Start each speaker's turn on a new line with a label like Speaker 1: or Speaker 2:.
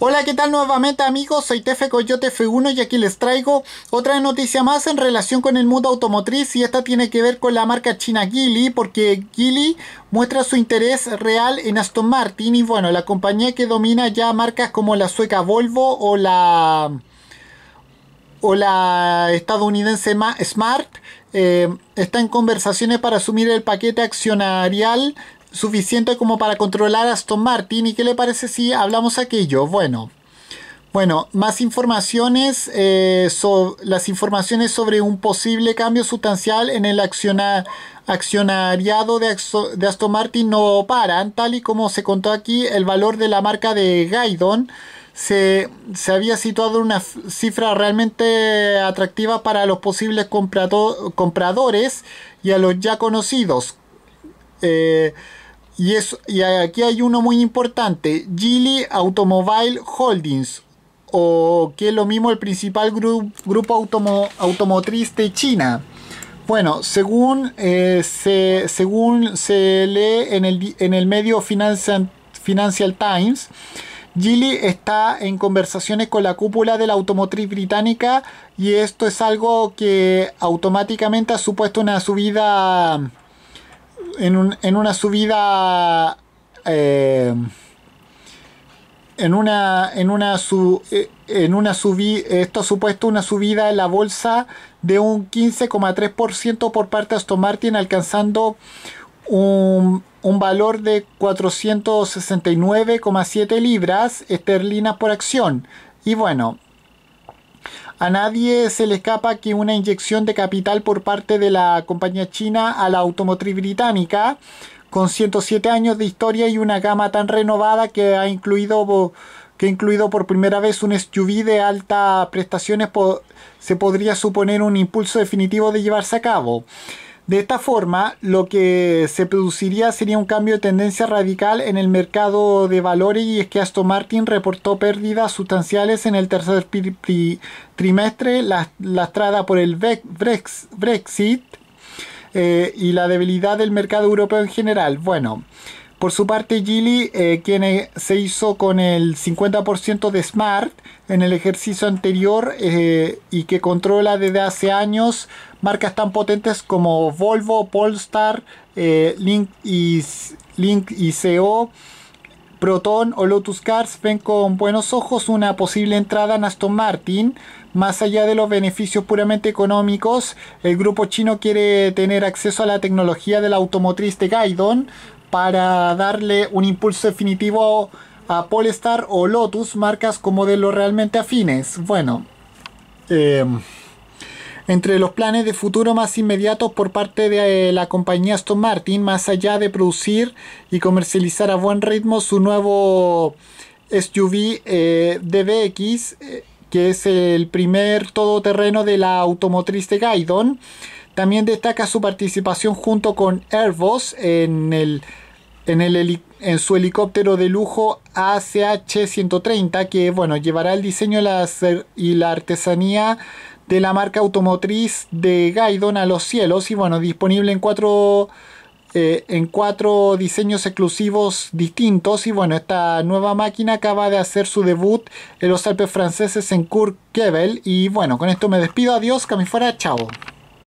Speaker 1: Hola, ¿qué tal nuevamente amigos? Soy Tefe Coyote F1 y aquí les traigo otra noticia más en relación con el mundo automotriz y esta tiene que ver con la marca china Geely porque Geely muestra su interés real en Aston Martin y bueno, la compañía que domina ya marcas como la sueca Volvo o la o la estadounidense Smart eh, está en conversaciones para asumir el paquete accionarial suficiente como para controlar a Aston Martin. ¿Y qué le parece si hablamos aquello? Bueno, bueno, más informaciones, eh, las informaciones sobre un posible cambio sustancial en el accionariado de, de, Aston Martin no paran, tal y como se contó aquí, el valor de la marca de Gaidon se, había situado una cifra realmente atractiva para los posibles compradores y a los ya conocidos. Eh, y, y aquí hay uno muy importante, Geely Automobile Holdings, o que es lo mismo el principal grupo automotriz de China. Bueno, según, eh, se, según se lee en el, en el medio Financial, Financial Times, Gili está en conversaciones con la cúpula de la automotriz británica y esto es algo que automáticamente ha supuesto una subida en, una subida. Eh, en una. En una eh, en una esto ha supuesto una subida en la bolsa de un 15,3% por parte de Aston Martin, alcanzando un, un valor de 469,7 libras esterlinas por acción. Y bueno, a nadie se le escapa que una inyección de capital por parte de la compañía china a la automotriz británica, con 107 años de historia y una gama tan renovada que ha incluido que ha incluido por primera vez un SUV de altas prestaciones, se podría suponer un impulso definitivo de llevarse a cabo. De esta forma, lo que se produciría sería un cambio de tendencia radical en el mercado de valores y es que Aston Martin reportó pérdidas sustanciales en el tercer trimestre lastrada por el Brexit eh, y la debilidad del mercado europeo en general. Bueno, por su parte, Gili, eh, quien eh, se hizo con el 50% de Smart en el ejercicio anterior eh, y que controla desde hace años marcas tan potentes como Volvo, Polestar, Link, y, Link Proton o Lotus Cars, ven con buenos ojos una posible entrada en Aston Martin. Más allá de los beneficios puramente económicos, el grupo chino quiere tener acceso a la tecnología de la automotriz de Gaidon para darle un impulso definitivo a Polestar o Lotus, marcas como de modelos realmente afines. Bueno, em, entre los planes de futuro más inmediatos por parte de eh, la compañía Aston Martin, más allá de producir y comercializar a buen ritmo su nuevo SUV eh, DBX, eh, que es el primer todoterreno de la automotriz de Gaidon, también destaca su participación junto con Airbus en, el, en, su helicóptero de lujo ACH-130, que bueno, llevará el diseño y la artesanía de la marca automotriz de Gaidon a los cielos y bueno, disponible en cuatro, eh, en cuatro diseños exclusivos distintos y bueno, esta nueva máquina acaba de hacer su debut en los Alpes franceses en Courchevel y bueno, con esto me despido, adiós, que me fuera, chao.